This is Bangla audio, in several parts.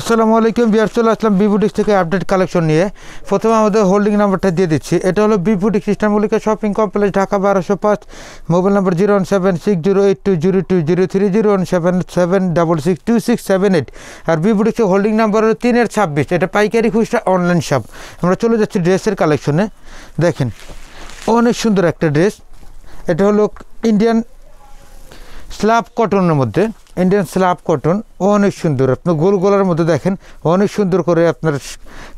আসসালামু আলাইকুম বিহার চলে আসলাম বিপুটিক্স থেকে আপডেট কালেকশন নিয়ে প্রথমে আমাদের হোল্ডিং নাম্বারটা দিয়ে দিচ্ছি এটা হলো বিপুটিক্স ইস্টানমুলিকা শপিং কমপ্লেক্স ঢাকা বারোশো পাঁচ mobile number zero one seven six zero eight two zero two zero three zero one seven seven double six two six seven eight আর বিপুটিক্সের হোল্ডিং নাম্বার হলো তিনের ছাব্বিশ এটা পাইকারি খুচরা অনলাইন শপ আমরা চলে যাচ্ছি ড্রেসের কালেকশনে দেখেন অনেক সুন্দর একটা ড্রেস এটা হলো ইন্ডিয়ান স্ল্যাব কটনের মধ্যে ইন্ডিয়ান স্ল্যাব কটন অনেক সুন্দর আপনার গোল গোলার মধ্যে দেখেন অনেক সুন্দর করে আপনার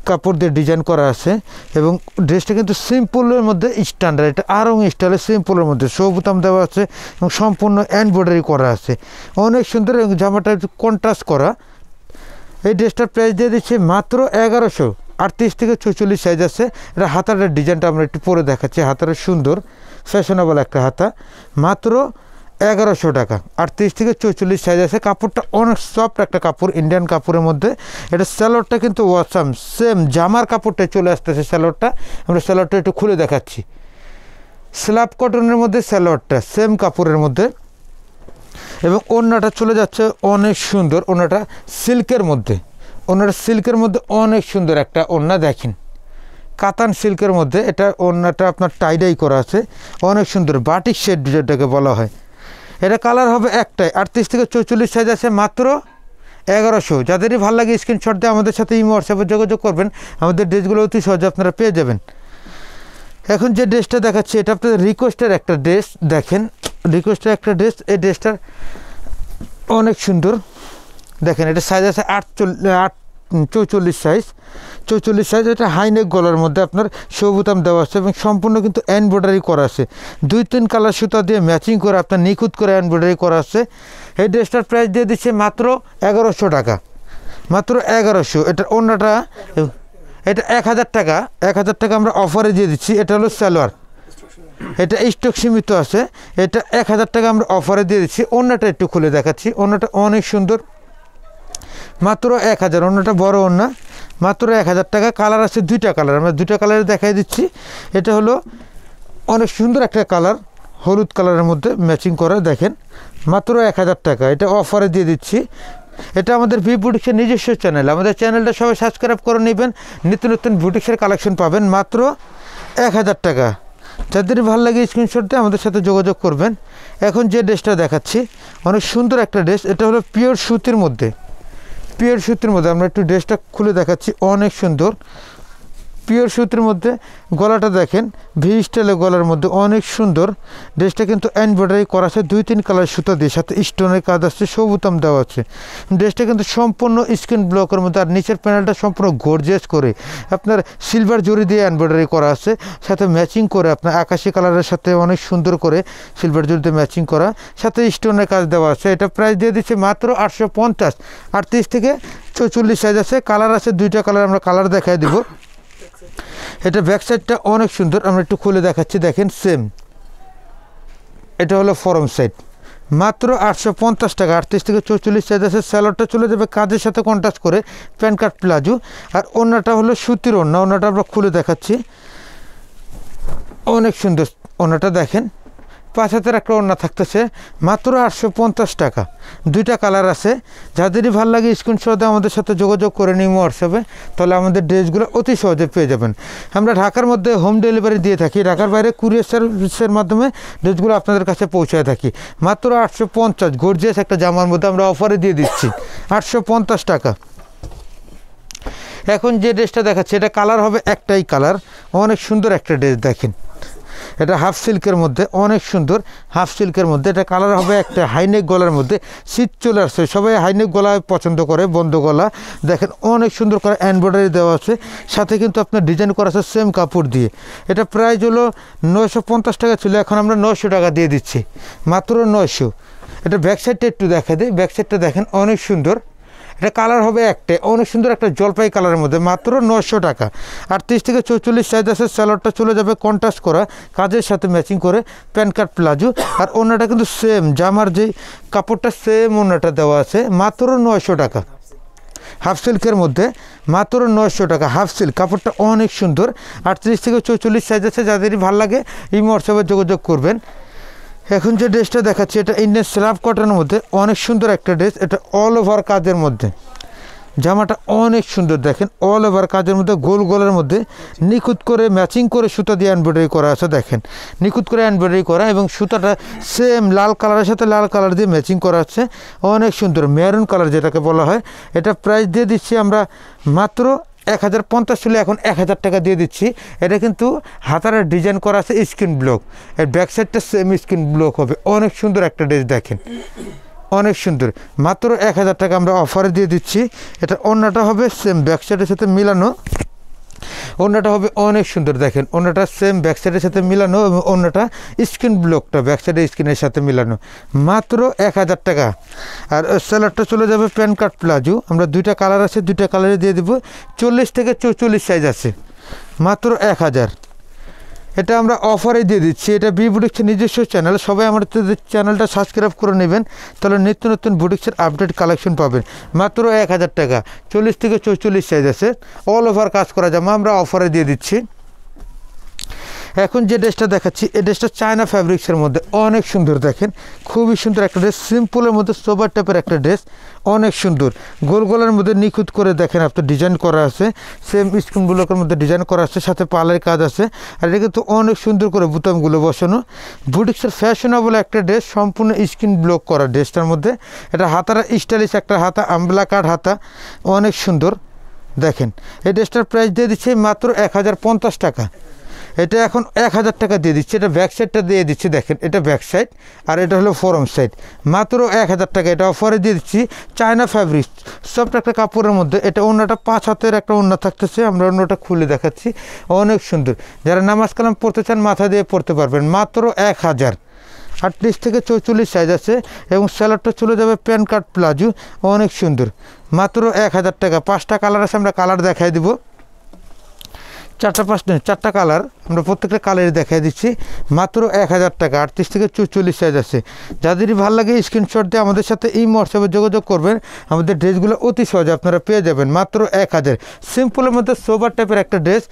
কাপড় দিয়ে ডিজাইন করা আছে এবং ড্রেসটা কিন্তু সিম্পলের মধ্যে স্ট্যান্ডার্ড এটা আরং স্টাইলে সিম্পলের মধ্যে সবুতাম দেওয়া আছে এবং সম্পূর্ণ এমব্রয়ডারি করা আছে অনেক সুন্দর এবং জামাটা কন্ট্রাস্ট করা এই ড্রেসটার প্রাইস দিয়ে দিচ্ছে মাত্র এগারোশো আটত্রিশ থেকে ছচল্লিশ সাইজ আছে এটা হাতাটার ডিজাইনটা আমরা একটু পরে দেখাচ্ছি হাতাটা সুন্দর ফ্যাশনেবল একটা হাতা মাত্র এগারোশো টাকা আটত্রিশ থেকে চৌচল্লিশ সাইজ আছে কাপড়টা অনেক সফট একটা কাপড় ইন্ডিয়ান কাপড়ের মধ্যে এটা স্যালোডটা কিন্তু ওয়াসাম সেম জামার কাপড়টা চলে আসতেছে স্যালোডটা আমরা স্যালোডটা একটু খুলে দেখাচ্ছি স্ল্যাব কটনের মধ্যে স্যালোডটা সেম কাপড়ের মধ্যে এবং ওনাটা চলে যাচ্ছে অনেক সুন্দর ওনাটা সিল্কের মধ্যে ওনাটা সিল্কের মধ্যে অনেক সুন্দর একটা ওনা দেখেন কাতান সিল্কের মধ্যে এটা ওনাটা আপনার টাইডাই করা আছে অনেক সুন্দর বাটিক শেড যেটাকে বলা হয় এটা কালার হবে একটাই আটত্রিশ থেকে চৌচল্লিশ সাইজ আছে মাত্র এগারোশো যাদেরই ভালো লাগে স্ক্রিনশট দিয়ে আমাদের সাথে ইমো হোয়াটসঅ্যাপে যোগাযোগ করবেন আমাদের ড্রেসগুলো অতি সহজে আপনারা পেয়ে যাবেন এখন যে ড্রেসটা দেখাচ্ছি এটা আপনাদের রিকোয়েস্টের একটা ড্রেস দেখেন রিকোয়েস্টের একটা ড্রেস এই ড্রেসটার অনেক সুন্দর দেখেন এটা সাইজ আছে আটচল্লিশ আট চৌচল্লিশ সাইজ চৌচল্লিশ সাইজ এটা হাইনেক গলার মধ্যে আপনার সবুতাম দেওয়া আছে এবং সম্পূর্ণ কিন্তু এমব্রয়ডারি করা আছে দুই তিন কালার সুতা দিয়ে ম্যাচিং করে আপনার নিখুঁত করে এমব্রয়ডারি করা আছে এই ড্রেসটার প্রাইস দিয়ে দিচ্ছে মাত্র এগারোশো টাকা মাত্র এগারোশো এটার অন্যটা এটা এক হাজার টাকা এক হাজার টাকা আমরা অফারে দিয়ে দিচ্ছি এটা হলো সালোয়ার এটা স্টক সীমিত আছে এটা এক হাজার টাকা আমরা অফারে দিয়ে দিচ্ছি অন্যটা একটু খুলে দেখাচ্ছি অন্যটা অনেক সুন্দর মাত্র এক হাজার অন্যটা বড় অন্য মাত্র এক হাজার টাকা কালার আছে দুইটা কালার আমরা দুইটা কালারে দেখাই দিচ্ছি এটা হলো অনেক সুন্দর একটা কালার হলুদ কালারের মধ্যে ম্যাচিং করা দেখেন মাত্র এক হাজার টাকা এটা অফারে দিয়ে দিচ্ছি এটা আমাদের ভি বুটিক্সের নিজস্ব চ্যানেল আমাদের চ্যানেলটা সবাই সাবস্ক্রাইব করে নেবেন নিত্য নতুন বুটিক্সের কালেকশন পাবেন মাত্র এক হাজার টাকা যাদের ভালো লাগে স্ক্রিনশট দিয়ে আমাদের সাথে যোগাযোগ করবেন এখন যে ড্রেসটা দেখাচ্ছি অনেক সুন্দর একটা ড্রেস এটা হলো পিওর সুতির মধ্যে পিওর সূত্রের মধ্যে আমরা একটু ড্রেসটা খুলে দেখাচ্ছি অনেক সুন্দর পিওর সুতির মধ্যে গলাটা দেখেন ভি স্টাইলের গলার মধ্যে অনেক সুন্দর ড্রেসটা কিন্তু এমব্রয়ডারি করা আছে দুই তিন কালার সুতা দিয়ে সাথে স্টোনের কাজ আছে সবুতাম দেওয়া আছে ড্রেসটা কিন্তু সম্পূর্ণ স্ক্রিন ব্লকের মধ্যে আর নিচের প্যানেলটা সম্পূর্ণ গর্জেস করে আপনার সিলভার জরি দিয়ে এমব্রয়ডারি করা আছে সাথে ম্যাচিং করে আপনার আকাশি কালারের সাথে অনেক সুন্দর করে সিলভার দিয়ে ম্যাচিং করা সাথে স্টোনের কাজ দেওয়া আছে এটা প্রাইস দিয়ে দিচ্ছে মাত্র আটশো পঞ্চাশ আটত্রিশ থেকে চৌচল্লিশ সাইজ আছে কালার আছে দুইটা কালার আমরা কালার দেখাই দেবো এটা ব্যাক সাইডটা অনেক সুন্দর আমরা একটু খুলে দেখাচ্ছি দেখেন সেম এটা হলো ফরম সাইড মাত্র আটশো পঞ্চাশ টাকা আটত্রিশ থেকে চৌচল্লিশ সাইজ আছে স্যালোডটা চলে যাবে কাজের সাথে কন্ট্রাস্ট করে প্যান কার্ড প্লাজো আর অন্যটা হলো সুতির অন্য অন্যটা আমরা খুলে দেখাচ্ছি অনেক সুন্দর অন্যটা দেখেন পাঁচ হাজার একটা ওড়না থাকতেছে মাত্র আটশো পঞ্চাশ টাকা দুইটা কালার আছে যাদেরই ভালো লাগে স্ক্রিনশটে আমাদের সাথে যোগাযোগ করে নিই হোয়াটসঅ্যাপে তাহলে আমাদের ড্রেসগুলো অতি সহজে পেয়ে যাবেন আমরা ঢাকার মধ্যে হোম ডেলিভারি দিয়ে থাকি ঢাকার বাইরে কুরিয়ার সার্ভিসের মাধ্যমে ড্রেসগুলো আপনাদের কাছে পৌঁছায় থাকি মাত্র আটশো পঞ্চাশ গর্জিয়াস একটা জামার মধ্যে আমরা অফারে দিয়ে দিচ্ছি আটশো পঞ্চাশ টাকা এখন যে ড্রেসটা দেখাচ্ছে এটা কালার হবে একটাই কালার অনেক সুন্দর একটা ড্রেস দেখেন এটা হাফ সিল্কের মধ্যে অনেক সুন্দর হাফ সিল্কের মধ্যে এটা কালার হবে একটা হাইনেক গলার মধ্যে শীত চলে আসছে সবাই হাইনেক গলা পছন্দ করে বন্ধ গলা দেখেন অনেক সুন্দর করে এমব্রয়ডারি দেওয়া আছে সাথে কিন্তু আপনার ডিজাইন করা আছে সেম কাপড় দিয়ে এটা প্রাইজ হলো নয়শো টাকা ছিল এখন আমরা নয়শো টাকা দিয়ে দিচ্ছি মাত্র নয়শো এটা ব্যাকসাইডটা একটু দেখা দিই ব্যাকসাইডটা দেখেন অনেক সুন্দর এটা কালার হবে একটা অনেক সুন্দর একটা জলপাই কালারের মধ্যে মাত্র নশো টাকা আর তিরিশ থেকে চৌচল্লিশ সাইজ আছে স্যালোয়ারটা চলে যাবে কন্ট্রাস্ট করা কাজের সাথে ম্যাচিং করে প্যান্ট কার্ড প্লাজো আর ওনাটা কিন্তু সেম জামার যে কাপড়টা সেম ওনাটা দেওয়া আছে মাত্র নশো টাকা হাফ সিল্কের মধ্যে মাত্র নয়শো টাকা হাফ সিল্ক কাপড়টা অনেক সুন্দর আটত্রিশ থেকে চৌচল্লিশ সাইজ আছে যাদেরই ভালো লাগে এই মহোৎসবে যোগাযোগ করবেন এখন যে ড্রেসটা দেখাচ্ছি এটা ইন্ডিয়ান স্ল্যাব কটনের মধ্যে অনেক সুন্দর একটা ড্রেস এটা অল ওভার কাজের মধ্যে জামাটা অনেক সুন্দর দেখেন অল ওভার কাজের মধ্যে গোল গোলের মধ্যে নিখুঁত করে ম্যাচিং করে সুতা দিয়ে এমব্রয়ডারি করা আছে দেখেন নিখুঁত করে এমব্রয়ডারি করা এবং সুতাটা সেম লাল কালারের সাথে লাল কালার দিয়ে ম্যাচিং করা আছে অনেক সুন্দর মেরুন কালার যেটাকে বলা হয় এটা প্রাইস দিয়ে দিচ্ছি আমরা মাত্র এক হাজার পঞ্চাশ ছিল এখন এক হাজার টাকা দিয়ে দিচ্ছি এটা কিন্তু হাতারে ডিজাইন করা আছে স্ক্রিন ব্লক এর ব্যাক সাইডটা সেম স্ক্রিন ব্লক হবে অনেক সুন্দর একটা ড্রেস দেখেন অনেক সুন্দর মাত্র এক হাজার টাকা আমরা অফারে দিয়ে দিচ্ছি এটা অন্যটা হবে সেম ব্যাক সাইডের সাথে মিলানো অন্যটা হবে অনেক সুন্দর দেখেন অন্যটা সেম ব্যাকসাইডের সাথে মিলানো এবং অন্যটা স্ক্রিন ব্লকটা ব্যাকসাইডের স্ক্রিনের সাথে মিলানো মাত্র এক হাজার টাকা আর স্যালাডটা চলে যাবে প্যান কার্ড প্লাজো আমরা দুইটা কালার আছে দুইটা কালারে দিয়ে দেবো চল্লিশ থেকে চৌচল্লিশ সাইজ আছে মাত্র এক হাজার এটা আমরা অফারে দিয়ে দিচ্ছি এটা বি বুটিক্সের নিজস্ব চ্যানেল সবাই আমাদের চ্যানেলটা সাবস্ক্রাইব করে নেবেন তাহলে নিত্য নতুন বুটিক্সের আপডেট কালেকশন পাবেন মাত্র এক হাজার টাকা চল্লিশ থেকে চৌচল্লিশ সাইজ আছে অল ওভার কাজ করা যাবে আমরা অফারে দিয়ে দিচ্ছি এখন যে ড্রেসটা দেখাচ্ছি এই ড্রেসটা চায়না ফ্যাব্রিক্সের মধ্যে অনেক সুন্দর দেখেন খুবই সুন্দর একটা ড্রেস সিম্পলের মধ্যে সোবার টাইপের একটা ড্রেস অনেক সুন্দর গোল গোলের মধ্যে নিখুঁত করে দেখেন আপনার ডিজাইন করা আছে সেম স্ক্রিন ব্লকের মধ্যে ডিজাইন করা আছে সাথে পালের কাজ আছে আর এটা কিন্তু অনেক সুন্দর করে বুতামগুলো বসানো বুটিক্সের ফ্যাশনেবল একটা ড্রেস সম্পূর্ণ স্ক্রিন ব্লক করা ড্রেসটার মধ্যে এটা হাতারা স্টাইলিশ একটা হাতা আমলা কাঠ হাতা অনেক সুন্দর দেখেন এই ড্রেসটার প্রাইস দিয়ে দিচ্ছে মাত্র এক টাকা এটা এখন এক হাজার টাকা দিয়ে দিচ্ছে এটা ব্যাক সাইডটা দিয়ে দিচ্ছি দেখেন এটা ব্যাক সাইড আর এটা হলো ফোরম সাইড মাত্র এক হাজার টাকা এটা অফারে দিয়ে দিচ্ছি চায়না ফ্যাব্রিক সব একটা কাপড়ের মধ্যে এটা অন্যটা পাঁচ হাতের একটা অন্য থাকতেছে আমরা অন্যটা খুলে দেখাচ্ছি অনেক সুন্দর যারা নামাজ কালাম পড়তে চান মাথা দিয়ে পড়তে পারবেন মাত্র এক হাজার আটত্রিশ থেকে চৌচল্লিশ সাইজ আছে এবং স্যালাডটা চলে যাবে প্যান কার্ড প্লাজো অনেক সুন্দর মাত্র এক হাজার টাকা পাঁচটা কালার আছে আমরা কালার দেখাই দেবো চারটা পাঁচটা চারটা কালার আমরা প্রত্যেকটা কালারই দেখাই দিচ্ছি মাত্র এক হাজার টাকা আটত্রিশ থেকে চুচল্লিশ সাইজ আছে যাদের ভালো লাগে স্ক্রিনশট দিয়ে আমাদের সাথে এই হোয়াটসঅ্যাপে যোগাযোগ করবেন আমাদের ড্রেসগুলো অতি সহজে আপনারা পেয়ে যাবেন মাত্র এক হাজার সিম্পলের মধ্যে সোবার টাইপের একটা ড্রেস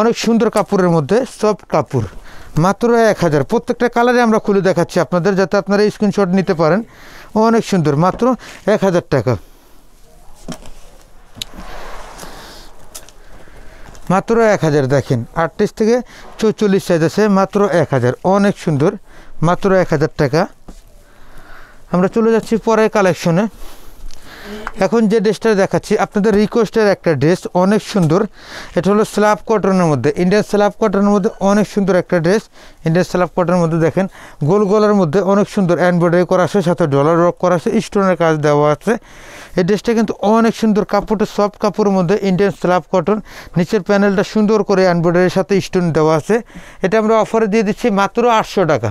অনেক সুন্দর কাপড়ের মধ্যে সব কাপড় মাত্র এক হাজার প্রত্যেকটা কালারে আমরা খুলে দেখাচ্ছি আপনাদের যাতে আপনারা স্ক্রিনশট নিতে পারেন অনেক সুন্দর মাত্র এক হাজার টাকা মাত্র এক হাজার দেখেন আটত্রিশ থেকে চৌচল্লিশ সাইজ আছে মাত্র এক হাজার অনেক সুন্দর মাত্র এক হাজার টাকা আমরা চলে যাচ্ছি পরের কালেকশনে এখন যে ড্রেসটা দেখাচ্ছি আপনাদের রিকোয়েস্টের একটা ড্রেস অনেক সুন্দর এটা হলো স্ল্যাব কটনের মধ্যে ইন্ডিয়ান স্ল্যাব কটনের মধ্যে অনেক সুন্দর একটা ড্রেস ইন্ডিয়ান স্ল্যাব কটনের মধ্যে দেখেন গোল গোলার মধ্যে অনেক সুন্দর এমব্রয়ডারি করা আছে সাথে ডলার ওয়ার্ক করা আছে স্টোনের কাজ দেওয়া আছে এই ড্রেসটা কিন্তু অনেক সুন্দর কাপড়টা সফট কাপড়ের মধ্যে ইন্ডিয়ান স্ল্যাব কটন নিচের প্যানেলটা সুন্দর করে এমব্রয়ডারির সাথে স্টোন দেওয়া আছে এটা আমরা অফারে দিয়ে দিচ্ছি মাত্র আটশো টাকা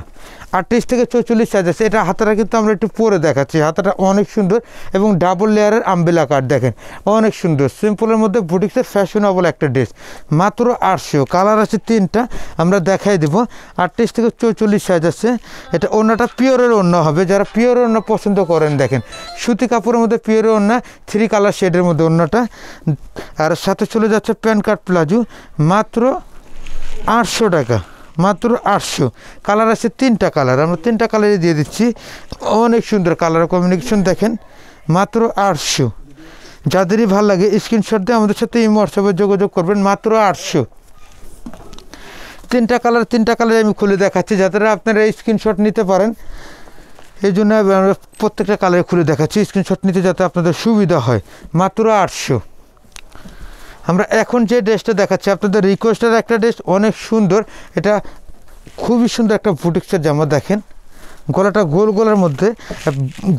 আটত্রিশ থেকে চৌচল্লিশ সাইজ আছে এটা হাতাটা কিন্তু আমরা একটু পরে দেখাচ্ছি হাতাটা অনেক সুন্দর এবং ডাবল লেয়ারের আম্বেলা কার্ড দেখেন অনেক সুন্দর সিম্পলের মধ্যে বুটিক্সের ফ্যাশনেবল একটা ড্রেস মাত্র আটশো কালার আছে তিনটা আমরা দেখাই দেবো আটত্রিশ থেকে চৌচল্লিশ সাইজ আছে এটা অন্যটা পিওরের অন্য হবে যারা পিওর অন্য পছন্দ করেন দেখেন সুতি কাপড়ের মধ্যে পিওর অন্য থ্রি কালার শেডের মধ্যে অন্যটা আর সাথে চলে যাচ্ছে প্যান কার্ড প্লাজো মাত্র আটশো টাকা মাত্র আটশো কালার আছে তিনটা কালার আমরা তিনটা কালারই দিয়ে দিচ্ছি অনেক সুন্দর কালার কমিউনিকেশন দেখেন মাত্র আটশো যাদেরই ভালো লাগে স্ক্রিনশট দিয়ে আমাদের সাথে এই হোয়াটসঅ্যাপে যোগাযোগ করবেন মাত্র আটশো তিনটা কালার তিনটা কালার আমি খুলে দেখাচ্ছি যাতে আপনারা স্ক্রিনশট নিতে পারেন এই জন্য আমরা প্রত্যেকটা কালারে খুলে দেখাচ্ছি স্ক্রিনশট নিতে যাতে আপনাদের সুবিধা হয় মাত্র আটশো আমরা এখন যে ড্রেসটা দেখাচ্ছি আপনাদের রিকোয়েস্টের একটা ড্রেস অনেক সুন্দর এটা খুবই সুন্দর একটা বুটিক্সের জামা দেখেন গলাটা গোল গলার মধ্যে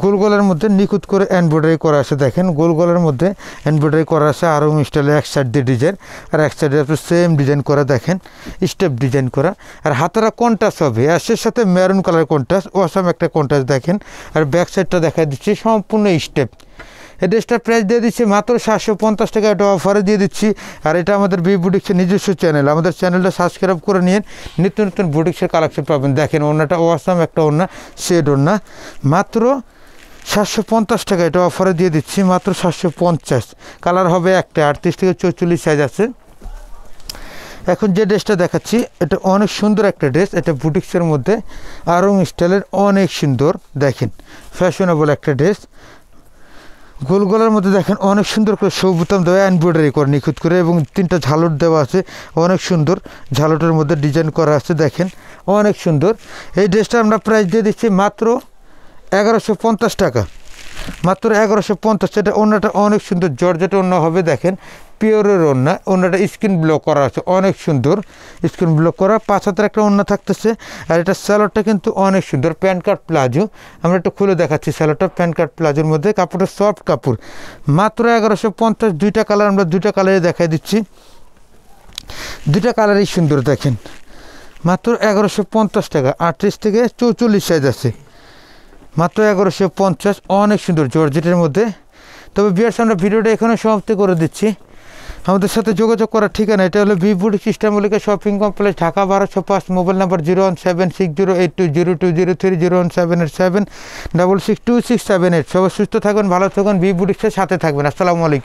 গোল গলার মধ্যে নিখুঁত করে এমব্রয়ডারি করা আছে দেখেন গোল গলার মধ্যে এমব্রয়ডারি করা আছে আরও স্টাইলে এক সাইড দিয়ে ডিজাইন আর এক সাইডে আপনি সেম ডিজাইন করা দেখেন স্টেপ ডিজাইন করা আর হাতারা কন্টাস হবে সে সাথে মেরুন কালার কন্টাস ওয়াসাম একটা কন্টাস দেখেন আর ব্যাক সাইডটা দেখা দিচ্ছে সম্পূর্ণ স্টেপ এই ড্রেসটার প্রাইস দিয়ে দিচ্ছি মাত্র সাতশো পঞ্চাশ টাকা এটা অফারে দিয়ে দিচ্ছি আর এটা আমাদের বি বুটিক্সের নিজস্ব চ্যানেল আমাদের চ্যানেলটা সাবস্ক্রাইব করে নিন নিত্য নতুন বুটিক্সের কালেকশন পাবেন দেখেন অন্যটা ওয়াসাম একটা অন্য শেড অন্য মাত্র সাতশো পঞ্চাশ টাকা এটা অফারে দিয়ে দিচ্ছি মাত্র সাতশো পঞ্চাশ কালার হবে একটা আটত্রিশ থেকে চৌচল্লিশ সাইজ আছে এখন যে ড্রেসটা দেখাচ্ছি এটা অনেক সুন্দর একটা ড্রেস এটা বুটিক্সের মধ্যে আরং স্টাইলের অনেক সুন্দর দেখেন ফ্যাশনেবল একটা ড্রেস গোল মধ্যে দেখেন অনেক সুন্দর করে বোতাম দেওয়া এমব্রয়ডারি করে নিখুঁত করে এবং তিনটা ঝালট দেওয়া আছে অনেক সুন্দর ঝালটের মধ্যে ডিজাইন করা আছে দেখেন অনেক সুন্দর এই ড্রেসটা আমরা প্রাইস দিয়ে দিচ্ছি মাত্র এগারোশো টাকা মাত্র এগারোশো পঞ্চাশ এটা অন্যটা অনেক সুন্দর জর্জেট অন্য হবে দেখেন পিওরের ওন্না ওন্নাটা স্কিন ব্লক করা আছে অনেক সুন্দর স্কিন ব্লক করা পাঁচ হাতের একটা ওন্না থাকতেছে আর এটা স্যালোডটা কিন্তু অনেক সুন্দর প্যান্ট কার্ড প্লাজো আমরা একটু খুলে দেখাচ্ছি স্যালোডটা প্যান্ট কার্ড প্লাজোর মধ্যে কাপড়টা সফট কাপড় মাত্র এগারোশো পঞ্চাশ দুইটা কালার আমরা দুইটা কালারে দেখাই দিচ্ছি দুইটা কালারই সুন্দর দেখেন মাত্র এগারোশো পঞ্চাশ টাকা আটত্রিশ থেকে চৌচল্লিশ সাইজ আছে মাত্র এগারোশো পঞ্চাশ অনেক সুন্দর জর্জেটের মধ্যে তবে বিয়ার আমরা ভিডিওটা এখানে সমাপ্তি করে দিচ্ছি আমাদের সাথে যোগাযোগ করার ঠিকানা এটা হলো সিস্টেম সিস্টেমলিকা শপিং কমপ্লেক্স ঢাকা ছ পাঁচ mobile number zero one seven six zero eight two zero two zero three zero one seven eight seven double six two six seven eight সবাই সুস্থ থাকবেন ভালো থাকবেন বিভুডিক্সের সাথে থাকবেন আসসালামু আলাইকুম